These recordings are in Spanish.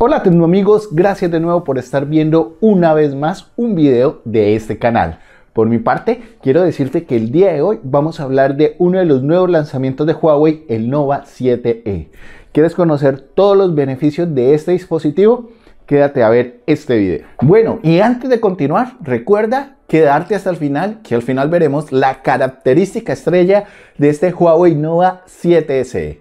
Hola amigos, gracias de nuevo por estar viendo una vez más un video de este canal. Por mi parte, quiero decirte que el día de hoy vamos a hablar de uno de los nuevos lanzamientos de Huawei, el Nova 7e. E. ¿Quieres conocer todos los beneficios de este dispositivo? Quédate a ver este video. Bueno, y antes de continuar, recuerda quedarte hasta el final, que al final veremos la característica estrella de este Huawei Nova 7SE.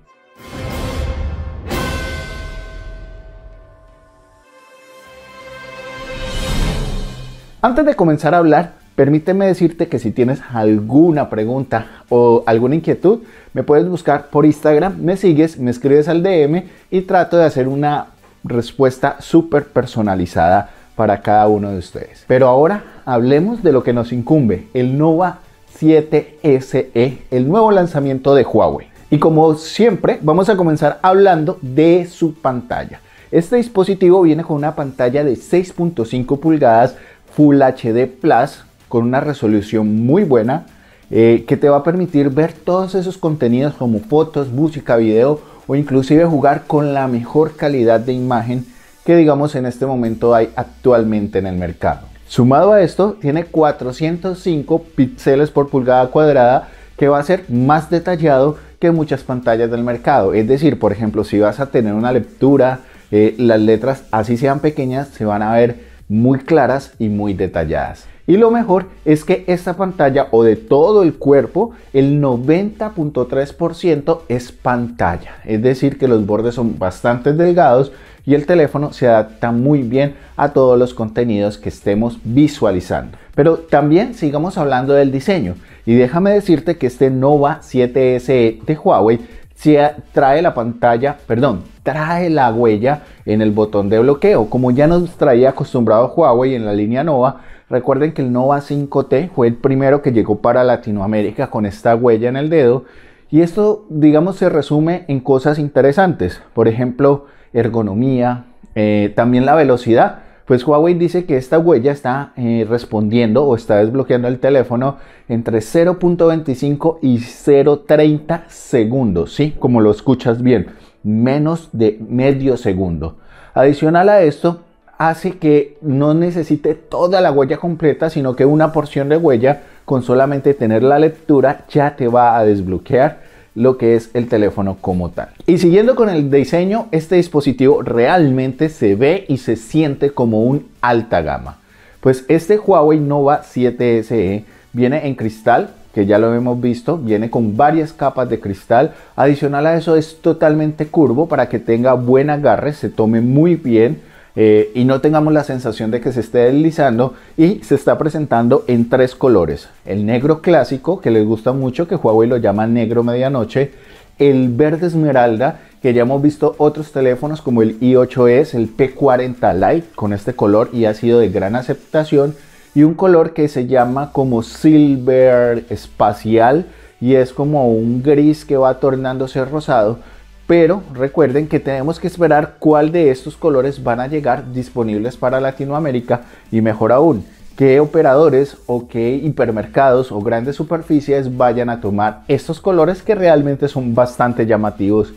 Antes de comenzar a hablar, permíteme decirte que si tienes alguna pregunta o alguna inquietud, me puedes buscar por Instagram, me sigues, me escribes al DM y trato de hacer una respuesta súper personalizada para cada uno de ustedes. Pero ahora hablemos de lo que nos incumbe, el Nova 7 SE, el nuevo lanzamiento de Huawei. Y como siempre, vamos a comenzar hablando de su pantalla. Este dispositivo viene con una pantalla de 6.5 pulgadas Full HD Plus con una resolución muy buena eh, que te va a permitir ver todos esos contenidos como fotos, música, video o inclusive jugar con la mejor calidad de imagen que digamos en este momento hay actualmente en el mercado. Sumado a esto, tiene 405 píxeles por pulgada cuadrada que va a ser más detallado que muchas pantallas del mercado. Es decir, por ejemplo, si vas a tener una lectura, eh, las letras así sean pequeñas se van a ver muy claras y muy detalladas. Y lo mejor es que esta pantalla o de todo el cuerpo, el 90.3% es pantalla. Es decir, que los bordes son bastante delgados y el teléfono se adapta muy bien a todos los contenidos que estemos visualizando. Pero también sigamos hablando del diseño. Y déjame decirte que este Nova 7SE e de Huawei si eh, trae la pantalla, perdón, trae la huella en el botón de bloqueo. Como ya nos traía acostumbrado Huawei en la línea Nova, recuerden que el Nova 5T fue el primero que llegó para Latinoamérica con esta huella en el dedo. Y esto, digamos, se resume en cosas interesantes. Por ejemplo, ergonomía, eh, también la velocidad pues Huawei dice que esta huella está eh, respondiendo o está desbloqueando el teléfono entre 0.25 y 0.30 segundos, ¿sí? Como lo escuchas bien, menos de medio segundo. Adicional a esto, hace que no necesite toda la huella completa, sino que una porción de huella, con solamente tener la lectura, ya te va a desbloquear lo que es el teléfono como tal. Y siguiendo con el diseño, este dispositivo realmente se ve y se siente como un alta gama. Pues este Huawei Nova 7 SE viene en cristal, que ya lo hemos visto, viene con varias capas de cristal. Adicional a eso es totalmente curvo para que tenga buen agarre, se tome muy bien eh, y no tengamos la sensación de que se esté deslizando y se está presentando en tres colores. El negro clásico, que les gusta mucho, que Huawei lo llama negro medianoche. El verde esmeralda, que ya hemos visto otros teléfonos como el i8S, el P40 Lite con este color y ha sido de gran aceptación. Y un color que se llama como silver espacial y es como un gris que va tornándose rosado pero recuerden que tenemos que esperar cuál de estos colores van a llegar disponibles para Latinoamérica y mejor aún, qué operadores o qué hipermercados o grandes superficies vayan a tomar estos colores que realmente son bastante llamativos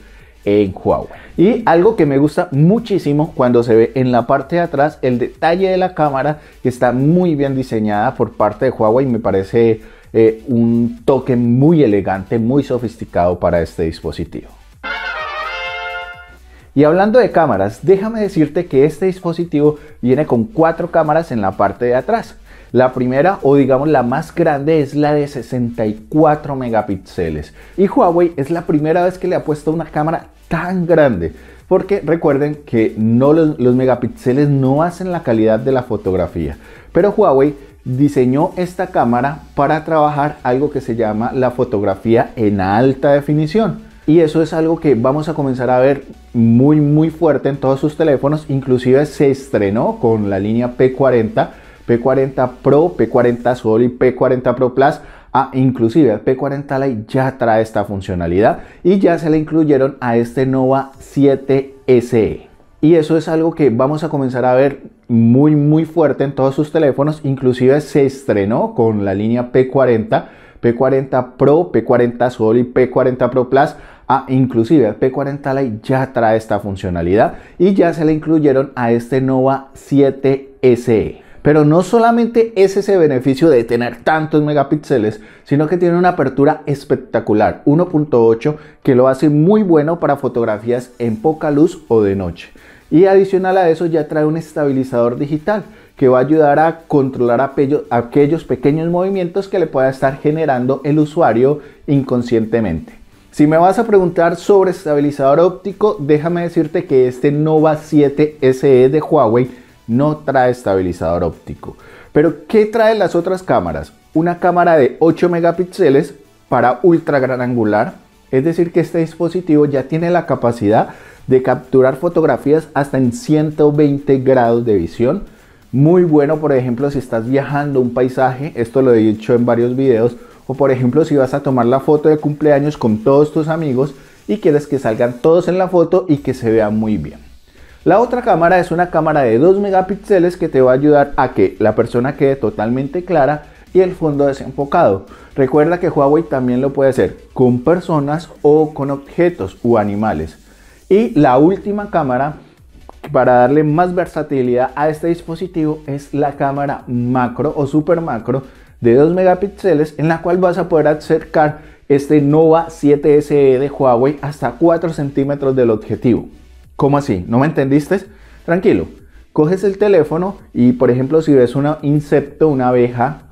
en Huawei. Y algo que me gusta muchísimo cuando se ve en la parte de atrás, el detalle de la cámara que está muy bien diseñada por parte de Huawei, y me parece eh, un toque muy elegante, muy sofisticado para este dispositivo. Y hablando de cámaras, déjame decirte que este dispositivo viene con cuatro cámaras en la parte de atrás. La primera, o digamos la más grande, es la de 64 megapíxeles. Y Huawei es la primera vez que le ha puesto una cámara tan grande. Porque recuerden que no los megapíxeles no hacen la calidad de la fotografía. Pero Huawei diseñó esta cámara para trabajar algo que se llama la fotografía en alta definición y eso es algo que vamos a comenzar a ver muy muy fuerte en todos sus teléfonos, inclusive se estrenó con la línea P40, P40 Pro, P40 Sol y P40 Pro Plus. Ah, inclusive P40 Lite ya trae esta funcionalidad y ya se le incluyeron a este Nova 7 SE. Y eso es algo que vamos a comenzar a ver muy muy fuerte en todos sus teléfonos, inclusive se estrenó con la línea P40, P40 Pro, P40 Sol y P40 Pro Plus. Ah, inclusive el P40 Lite ya trae esta funcionalidad y ya se le incluyeron a este Nova 7 SE. Pero no solamente es ese beneficio de tener tantos megapíxeles, sino que tiene una apertura espectacular, 1.8, que lo hace muy bueno para fotografías en poca luz o de noche. Y adicional a eso ya trae un estabilizador digital que va a ayudar a controlar aquellos pequeños movimientos que le pueda estar generando el usuario inconscientemente. Si me vas a preguntar sobre estabilizador óptico, déjame decirte que este Nova 7 SE de Huawei no trae estabilizador óptico. Pero ¿qué trae las otras cámaras? Una cámara de 8 megapíxeles para ultra gran angular, es decir que este dispositivo ya tiene la capacidad de capturar fotografías hasta en 120 grados de visión. Muy bueno, por ejemplo, si estás viajando un paisaje, esto lo he dicho en varios videos, o por ejemplo, si vas a tomar la foto de cumpleaños con todos tus amigos y quieres que salgan todos en la foto y que se vea muy bien. La otra cámara es una cámara de 2 megapíxeles que te va a ayudar a que la persona quede totalmente clara y el fondo desenfocado. Recuerda que Huawei también lo puede hacer con personas o con objetos u animales. Y la última cámara para darle más versatilidad a este dispositivo es la cámara macro o super macro de 2 megapíxeles en la cual vas a poder acercar este Nova 7SE e de Huawei hasta 4 centímetros del objetivo. ¿Cómo así? ¿No me entendiste? Tranquilo. Coges el teléfono y, por ejemplo, si ves un insecto, una abeja,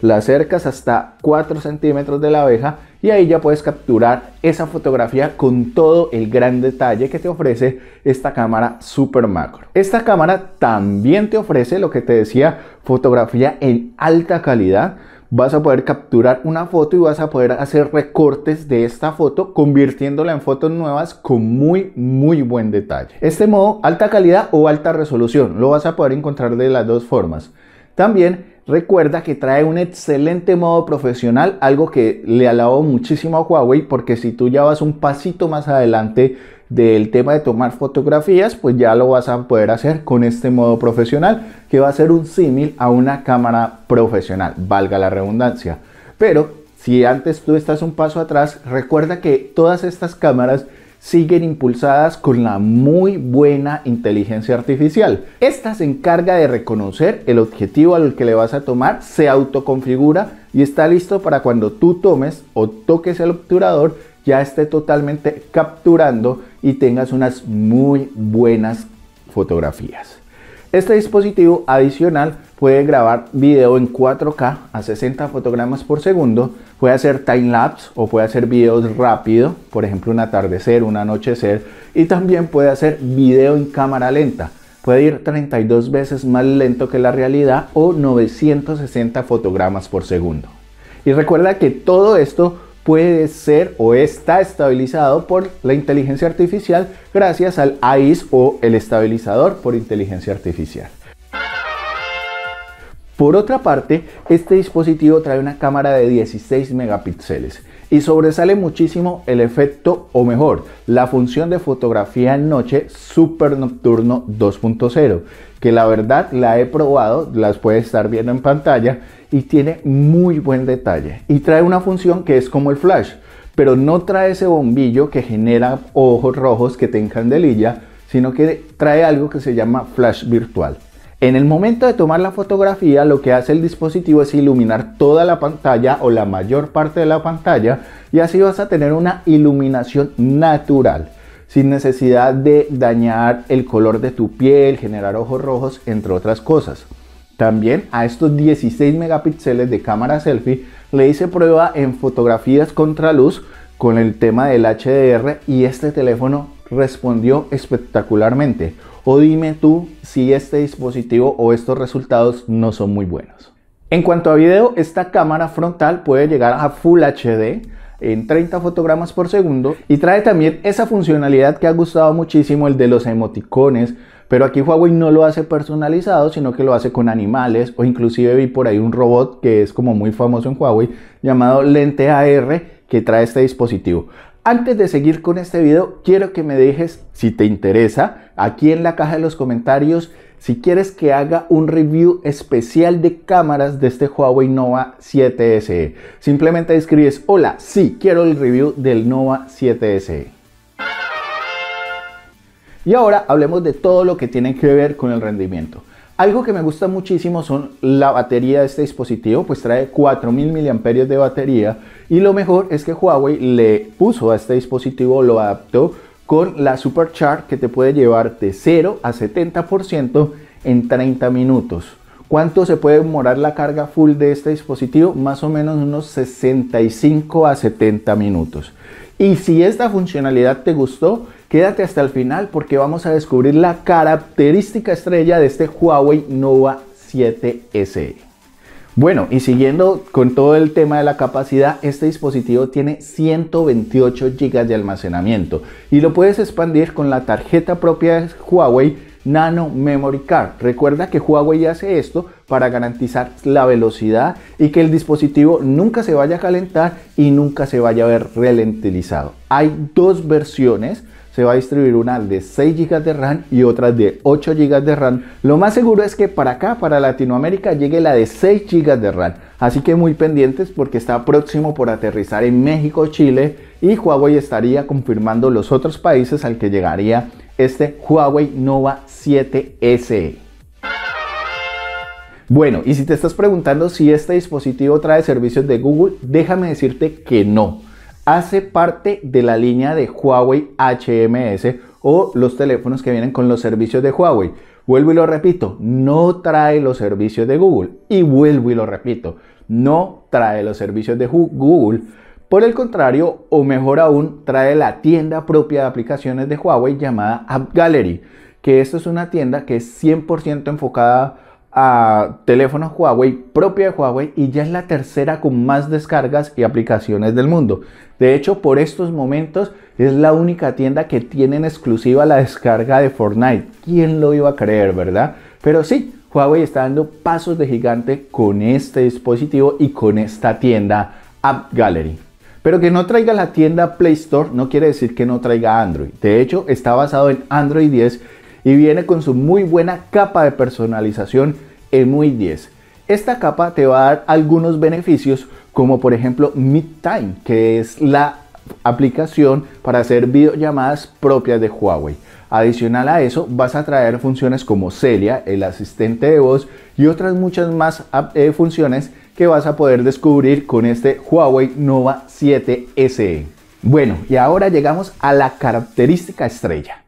la acercas hasta 4 centímetros de la abeja y ahí ya puedes capturar esa fotografía con todo el gran detalle que te ofrece esta cámara super macro. Esta cámara también te ofrece lo que te decía, fotografía en alta calidad vas a poder capturar una foto y vas a poder hacer recortes de esta foto convirtiéndola en fotos nuevas con muy muy buen detalle. Este modo alta calidad o alta resolución lo vas a poder encontrar de las dos formas. También Recuerda que trae un excelente modo profesional, algo que le alabo muchísimo a Huawei, porque si tú ya vas un pasito más adelante del tema de tomar fotografías, pues ya lo vas a poder hacer con este modo profesional, que va a ser un símil a una cámara profesional, valga la redundancia. Pero si antes tú estás un paso atrás, recuerda que todas estas cámaras siguen impulsadas con la muy buena inteligencia artificial. Esta se encarga de reconocer el objetivo al que le vas a tomar, se autoconfigura y está listo para cuando tú tomes o toques el obturador ya esté totalmente capturando y tengas unas muy buenas fotografías. Este dispositivo adicional puede grabar video en 4K a 60 fotogramas por segundo, puede hacer time lapse o puede hacer videos rápido, por ejemplo un atardecer, un anochecer, y también puede hacer video en cámara lenta. Puede ir 32 veces más lento que la realidad o 960 fotogramas por segundo. Y recuerda que todo esto puede ser o está estabilizado por la inteligencia artificial gracias al AIS o el estabilizador por inteligencia artificial. Por otra parte, este dispositivo trae una cámara de 16 megapíxeles y sobresale muchísimo el efecto, o mejor, la función de fotografía en noche Super Nocturno 2.0, que la verdad la he probado, las puedes estar viendo en pantalla y tiene muy buen detalle. Y trae una función que es como el flash, pero no trae ese bombillo que genera ojos rojos que te encandelilla, sino que trae algo que se llama flash virtual. En el momento de tomar la fotografía, lo que hace el dispositivo es iluminar toda la pantalla o la mayor parte de la pantalla y así vas a tener una iluminación natural, sin necesidad de dañar el color de tu piel, generar ojos rojos, entre otras cosas. También a estos 16 megapíxeles de cámara selfie le hice prueba en fotografías contraluz con el tema del HDR y este teléfono respondió espectacularmente. O dime tú si este dispositivo o estos resultados no son muy buenos. En cuanto a video, esta cámara frontal puede llegar a Full HD en 30 fotogramas por segundo y trae también esa funcionalidad que ha gustado muchísimo, el de los emoticones, pero aquí Huawei no lo hace personalizado, sino que lo hace con animales o inclusive vi por ahí un robot que es como muy famoso en Huawei llamado Lente AR que trae este dispositivo. Antes de seguir con este video, quiero que me dejes, si te interesa, aquí en la caja de los comentarios, si quieres que haga un review especial de cámaras de este Huawei Nova 7 SE. Simplemente escribes, hola, sí, quiero el review del Nova 7 SE. Y ahora hablemos de todo lo que tiene que ver con el rendimiento. Algo que me gusta muchísimo son la batería de este dispositivo, pues trae 4000 mAh de batería y lo mejor es que Huawei le puso a este dispositivo, lo adaptó con la Supercharge que te puede llevar de 0 a 70% en 30 minutos. ¿Cuánto se puede demorar la carga full de este dispositivo? Más o menos unos 65 a 70 minutos. Y si esta funcionalidad te gustó, Quédate hasta el final porque vamos a descubrir la característica estrella de este Huawei Nova 7 s Bueno, y siguiendo con todo el tema de la capacidad, este dispositivo tiene 128 GB de almacenamiento y lo puedes expandir con la tarjeta propia de Huawei Nano Memory Card. Recuerda que Huawei hace esto para garantizar la velocidad y que el dispositivo nunca se vaya a calentar y nunca se vaya a ver ralentizado. Hay dos versiones se va a distribuir una de 6 GB de RAM y otra de 8 GB de RAM. Lo más seguro es que para acá, para Latinoamérica, llegue la de 6 GB de RAM. Así que muy pendientes porque está próximo por aterrizar en México, Chile y Huawei estaría confirmando los otros países al que llegaría este Huawei Nova 7 SE Bueno, y si te estás preguntando si este dispositivo trae servicios de Google, déjame decirte que no hace parte de la línea de Huawei HMS o los teléfonos que vienen con los servicios de Huawei. Vuelvo y lo repito, no trae los servicios de Google. Y vuelvo y lo repito, no trae los servicios de Google. Por el contrario, o mejor aún, trae la tienda propia de aplicaciones de Huawei llamada App Gallery, que esto es una tienda que es 100% enfocada a teléfonos Huawei, propia de Huawei, y ya es la tercera con más descargas y aplicaciones del mundo. De hecho, por estos momentos es la única tienda que tiene en exclusiva la descarga de Fortnite. ¿Quién lo iba a creer, verdad? Pero sí, Huawei está dando pasos de gigante con este dispositivo y con esta tienda App Gallery. Pero que no traiga la tienda Play Store no quiere decir que no traiga Android. De hecho, está basado en Android 10 y viene con su muy buena capa de personalización EMUI 10. Esta capa te va a dar algunos beneficios como por ejemplo Midtime, que es la aplicación para hacer videollamadas propias de Huawei. Adicional a eso, vas a traer funciones como Celia, el asistente de voz y otras muchas más ah, eh, funciones que vas a poder descubrir con este Huawei Nova 7 SE. Bueno, y ahora llegamos a la característica estrella.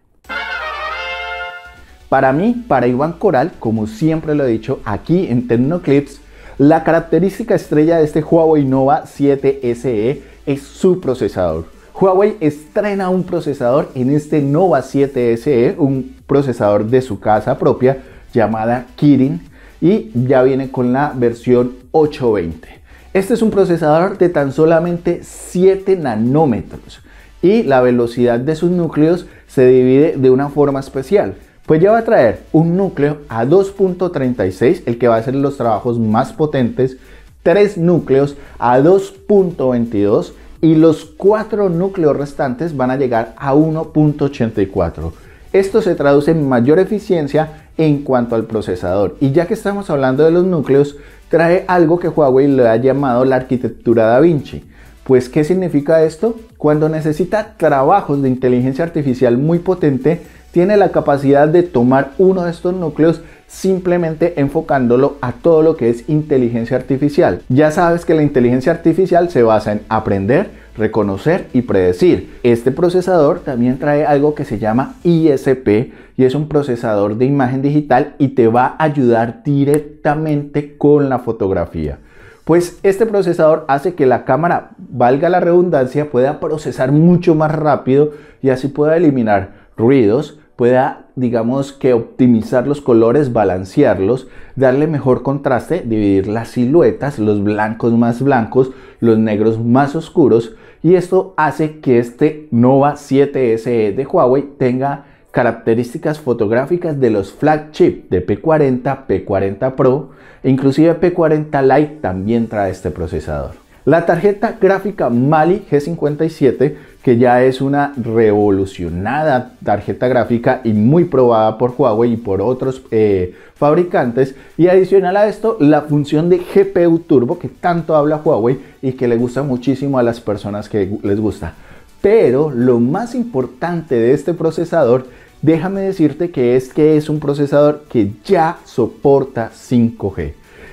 Para mí, para Iván Coral, como siempre lo he dicho aquí en Tecnoclips, la característica estrella de este Huawei Nova 7 SE es su procesador. Huawei estrena un procesador en este Nova 7 SE, un procesador de su casa propia llamada Kirin y ya viene con la versión 820. Este es un procesador de tan solamente 7 nanómetros y la velocidad de sus núcleos se divide de una forma especial. Pues ya va a traer un núcleo a 2.36, el que va a hacer los trabajos más potentes, tres núcleos a 2.22 y los cuatro núcleos restantes van a llegar a 1.84. Esto se traduce en mayor eficiencia en cuanto al procesador. Y ya que estamos hablando de los núcleos, trae algo que Huawei le ha llamado la arquitectura Da Vinci. Pues, ¿qué significa esto? Cuando necesita trabajos de inteligencia artificial muy potente, tiene la capacidad de tomar uno de estos núcleos simplemente enfocándolo a todo lo que es inteligencia artificial. Ya sabes que la inteligencia artificial se basa en aprender, reconocer y predecir. Este procesador también trae algo que se llama ISP y es un procesador de imagen digital y te va a ayudar directamente con la fotografía. Pues este procesador hace que la cámara, valga la redundancia, pueda procesar mucho más rápido y así pueda eliminar ruidos, pueda, digamos que optimizar los colores, balancearlos, darle mejor contraste, dividir las siluetas, los blancos más blancos, los negros más oscuros. Y esto hace que este Nova 7 SE de Huawei tenga características fotográficas de los flagship de P40, P40 Pro e inclusive P40 Lite también trae este procesador. La tarjeta gráfica Mali G57 que ya es una revolucionada tarjeta gráfica y muy probada por Huawei y por otros eh, fabricantes. Y adicional a esto, la función de GPU Turbo que tanto habla Huawei y que le gusta muchísimo a las personas que les gusta. Pero lo más importante de este procesador, déjame decirte que es que es un procesador que ya soporta 5G.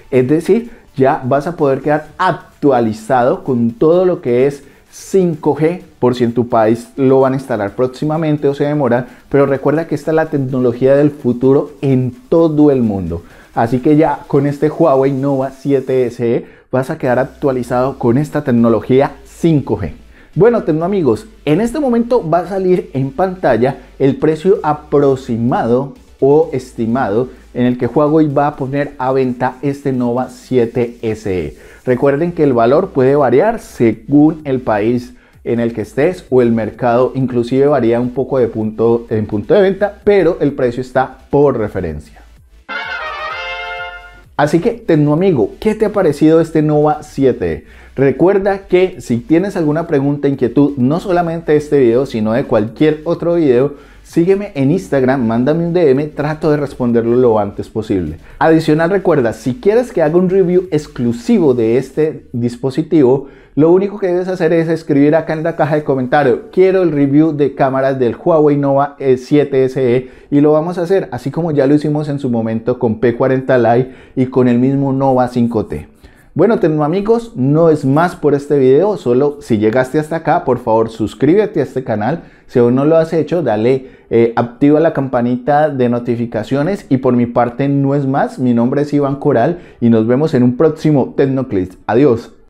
Es decir, ya vas a poder quedar actualizado con todo lo que es 5G por si en tu país lo van a instalar próximamente o se demora, pero recuerda que esta es la tecnología del futuro en todo el mundo. Así que ya con este Huawei Nova 7 SE vas a quedar actualizado con esta tecnología 5G. Bueno, tengo amigos, en este momento va a salir en pantalla el precio aproximado o estimado en el que y va a poner a venta este Nova 7 SE. Recuerden que el valor puede variar según el país en el que estés o el mercado, inclusive varía un poco de punto en punto de venta, pero el precio está por referencia. Así que, tengo amigo, ¿qué te ha parecido este Nova 7? Recuerda que si tienes alguna pregunta, inquietud, no solamente de este video, sino de cualquier otro video, Sígueme en Instagram, mándame un DM, trato de responderlo lo antes posible. Adicional recuerda, si quieres que haga un review exclusivo de este dispositivo, lo único que debes hacer es escribir acá en la caja de comentario, quiero el review de cámaras del Huawei Nova 7 eh, SE e", y lo vamos a hacer así como ya lo hicimos en su momento con P40 Lite y con el mismo Nova 5T. Bueno, amigos, no es más por este video, solo si llegaste hasta acá, por favor suscríbete a este canal. Si aún no lo has hecho, dale, eh, activa la campanita de notificaciones y por mi parte no es más. Mi nombre es Iván Coral y nos vemos en un próximo Tecnoclist. Adiós.